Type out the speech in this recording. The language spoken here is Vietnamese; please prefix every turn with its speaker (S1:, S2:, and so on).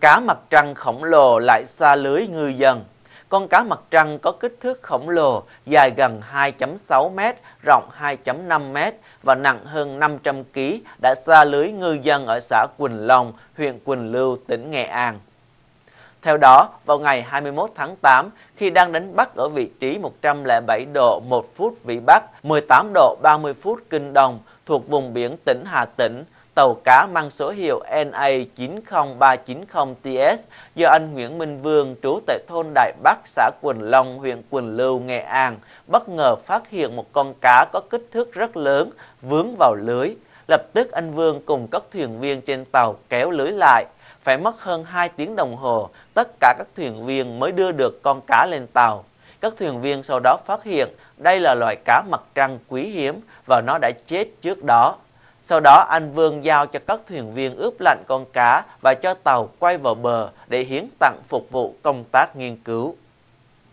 S1: Cá mặt trăng khổng lồ lại xa lưới ngư dân. Con cá mặt trăng có kích thước khổng lồ, dài gần 2.6 m, rộng 2.5 m và nặng hơn 500 kg đã xa lưới ngư dân ở xã Quỳnh Long, huyện Quỳnh Lưu, tỉnh Nghệ An. Theo đó, vào ngày 21 tháng 8, khi đang đánh bắt ở vị trí 107 độ 1 phút Vĩ Bắc, 18 độ 30 phút Kinh Đông thuộc vùng biển tỉnh Hà Tĩnh, tàu cá mang số hiệu NA90390TS do anh Nguyễn Minh Vương trú tại thôn Đại Bắc, xã Quỳnh Long, huyện Quỳnh Lưu, Nghệ An, bất ngờ phát hiện một con cá có kích thước rất lớn vướng vào lưới. Lập tức anh Vương cùng các thuyền viên trên tàu kéo lưới lại. Phải mất hơn 2 tiếng đồng hồ, tất cả các thuyền viên mới đưa được con cá lên tàu. Các thuyền viên sau đó phát hiện đây là loài cá mặt trăng quý hiếm và nó đã chết trước đó. Sau đó anh Vương giao cho các thuyền viên ướp lạnh con cá và cho tàu quay vào bờ để hiến tặng phục vụ công tác nghiên cứu.